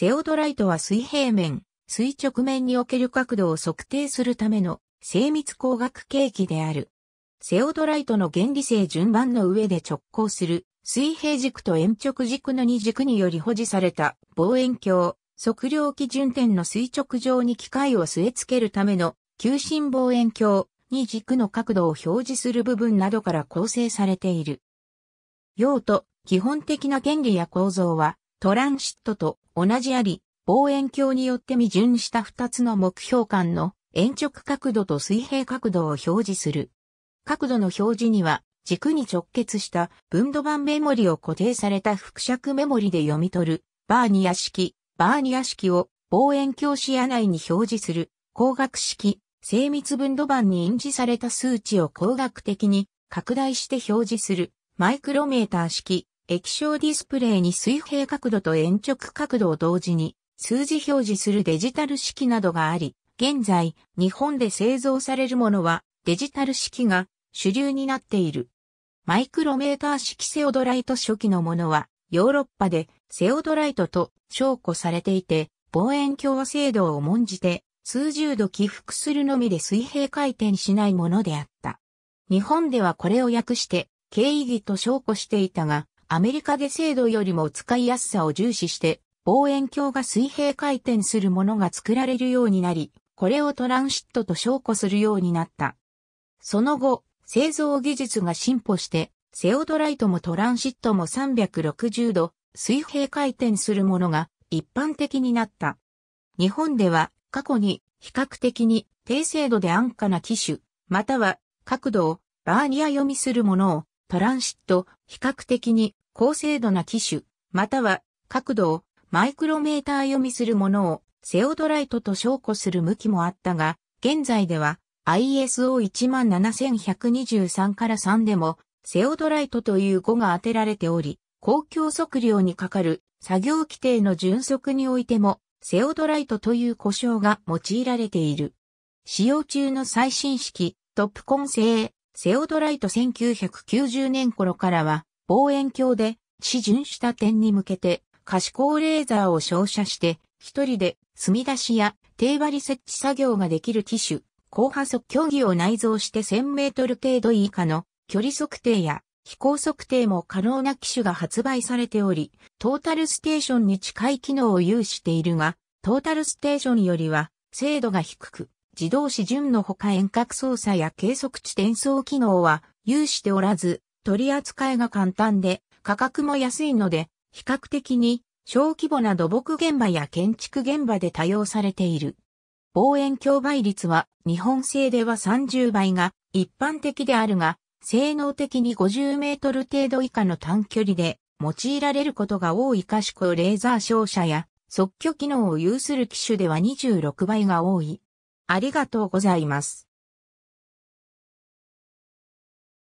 セオドライトは水平面、垂直面における角度を測定するための精密工学計器である。セオドライトの原理性順番の上で直行する水平軸と円直軸の二軸により保持された望遠鏡、測量基準点の垂直上に機械を据え付けるための急心望遠鏡、二軸の角度を表示する部分などから構成されている。用途、基本的な原理や構造は、トランシットと同じあり、望遠鏡によって未順した2つの目標間の延直角度と水平角度を表示する。角度の表示には軸に直結した分度板メモリを固定された複尺メモリで読み取るバーニア式、バーニア式を望遠鏡視野内に表示する光学式、精密分度板に印字された数値を光学的に拡大して表示するマイクロメーター式、液晶ディスプレイに水平角度と延直角度を同時に数字表示するデジタル式などがあり、現在、日本で製造されるものはデジタル式が主流になっている。マイクロメーター式セオドライト初期のものはヨーロッパでセオドライトと証拠されていて、望遠鏡は精度を重んじて数十度起伏するのみで水平回転しないものであった。日本ではこれを訳して、経意義と証拠していたが、アメリカで精度よりも使いやすさを重視して、望遠鏡が水平回転するものが作られるようになり、これをトランシットと証拠するようになった。その後、製造技術が進歩して、セオドライトもトランシットも360度水平回転するものが一般的になった。日本では過去に比較的に低精度で安価な機種、または角度をバーニア読みするものをトランシット、比較的に高精度な機種、または角度をマイクロメーター読みするものをセオドライトと証拠する向きもあったが、現在では ISO17123 から3でもセオドライトという語が当てられており、公共測量にかかる作業規定の準則においてもセオドライトという呼称が用いられている。使用中の最新式トップコン製セオドライト1990年頃からは、望遠鏡で、始巡した点に向けて、可視光レーザーを照射して、一人で、墨出しや、定割設置作業ができる機種、高波速競技を内蔵して1000メートル程度以下の距離測定や飛行測定も可能な機種が発売されており、トータルステーションに近い機能を有しているが、トータルステーションよりは精度が低く、自動指順のほか遠隔操作や計測値転送機能は有しておらず、取り扱いが簡単で価格も安いので、比較的に小規模な土木現場や建築現場で多用されている。望遠鏡倍率は日本製では30倍が一般的であるが、性能的に50メートル程度以下の短距離で用いられることが多いかし光レーザー照射や即挙機能を有する機種では26倍が多い。ありがとうございます。